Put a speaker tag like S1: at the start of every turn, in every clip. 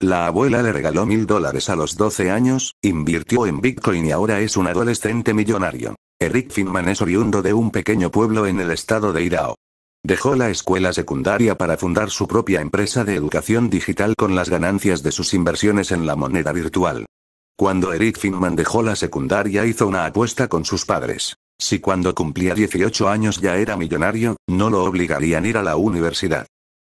S1: La abuela le regaló mil dólares a los 12 años, invirtió en Bitcoin y ahora es un adolescente millonario. Eric Finman es oriundo de un pequeño pueblo en el estado de Idaho. Dejó la escuela secundaria para fundar su propia empresa de educación digital con las ganancias de sus inversiones en la moneda virtual. Cuando Eric Finman dejó la secundaria hizo una apuesta con sus padres. Si cuando cumplía 18 años ya era millonario, no lo obligarían a ir a la universidad.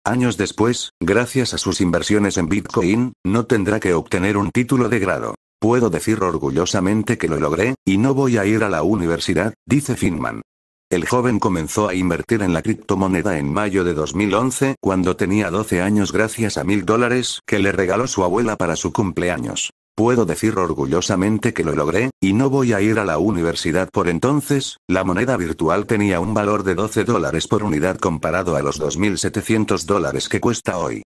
S1: Años después, gracias a sus inversiones en Bitcoin, no tendrá que obtener un título de grado. Puedo decir orgullosamente que lo logré, y no voy a ir a la universidad, dice Finman. El joven comenzó a invertir en la criptomoneda en mayo de 2011, cuando tenía 12 años gracias a mil dólares que le regaló su abuela para su cumpleaños. Puedo decir orgullosamente que lo logré, y no voy a ir a la universidad por entonces, la moneda virtual tenía un valor de 12 dólares por unidad comparado a los 2.700 dólares que cuesta hoy.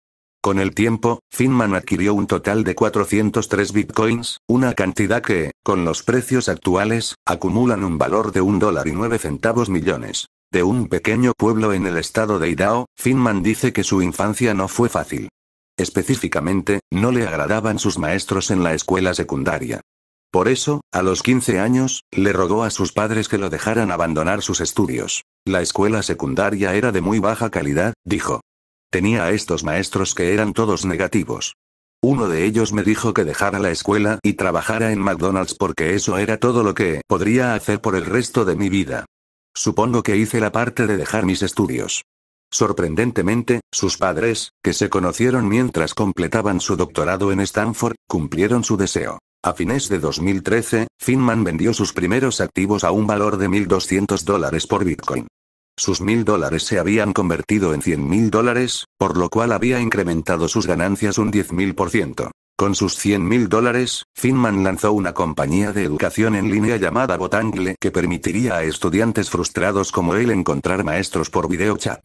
S1: Con el tiempo, Finman adquirió un total de 403 bitcoins, una cantidad que, con los precios actuales, acumulan un valor de un dólar y nueve centavos millones. De un pequeño pueblo en el estado de Idaho, Finman dice que su infancia no fue fácil. Específicamente, no le agradaban sus maestros en la escuela secundaria. Por eso, a los 15 años, le rogó a sus padres que lo dejaran abandonar sus estudios. La escuela secundaria era de muy baja calidad, dijo. Tenía a estos maestros que eran todos negativos. Uno de ellos me dijo que dejara la escuela y trabajara en McDonald's porque eso era todo lo que podría hacer por el resto de mi vida. Supongo que hice la parte de dejar mis estudios. Sorprendentemente, sus padres, que se conocieron mientras completaban su doctorado en Stanford, cumplieron su deseo. A fines de 2013, Finman vendió sus primeros activos a un valor de 1.200 dólares por Bitcoin. Sus 1.000 dólares se habían convertido en 100.000 dólares, por lo cual había incrementado sus ganancias un 10.000%. Con sus 100.000 dólares, Finman lanzó una compañía de educación en línea llamada Botangle que permitiría a estudiantes frustrados como él encontrar maestros por videochat.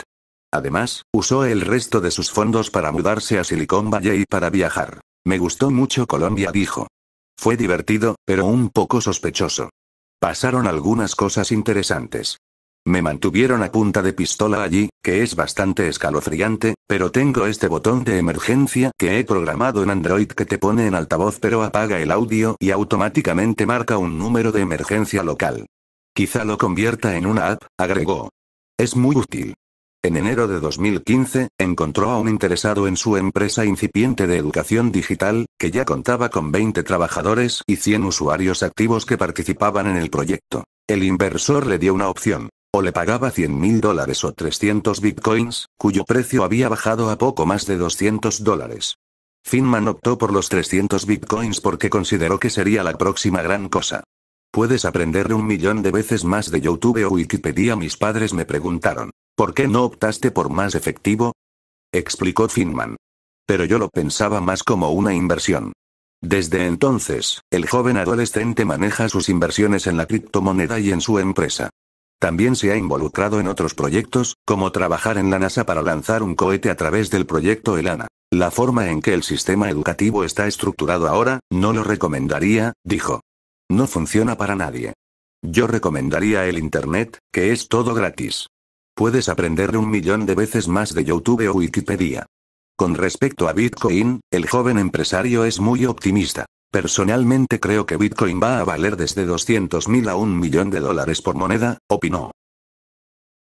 S1: Además, usó el resto de sus fondos para mudarse a Silicon Valley y para viajar. Me gustó mucho Colombia, dijo. Fue divertido, pero un poco sospechoso. Pasaron algunas cosas interesantes. Me mantuvieron a punta de pistola allí, que es bastante escalofriante, pero tengo este botón de emergencia que he programado en Android que te pone en altavoz pero apaga el audio y automáticamente marca un número de emergencia local. Quizá lo convierta en una app, agregó. Es muy útil. En enero de 2015, encontró a un interesado en su empresa incipiente de educación digital, que ya contaba con 20 trabajadores y 100 usuarios activos que participaban en el proyecto. El inversor le dio una opción. O le pagaba 100 mil dólares o 300 bitcoins, cuyo precio había bajado a poco más de 200 dólares. Finman optó por los 300 bitcoins porque consideró que sería la próxima gran cosa. Puedes aprender un millón de veces más de YouTube o Wikipedia, mis padres me preguntaron. ¿Por qué no optaste por más efectivo? Explicó Finman. Pero yo lo pensaba más como una inversión. Desde entonces, el joven adolescente maneja sus inversiones en la criptomoneda y en su empresa. También se ha involucrado en otros proyectos, como trabajar en la NASA para lanzar un cohete a través del proyecto ELANA. La forma en que el sistema educativo está estructurado ahora, no lo recomendaría, dijo. No funciona para nadie. Yo recomendaría el Internet, que es todo gratis. Puedes aprender un millón de veces más de YouTube o Wikipedia. Con respecto a Bitcoin, el joven empresario es muy optimista. Personalmente creo que Bitcoin va a valer desde 200.000 a un millón de dólares por moneda, opinó.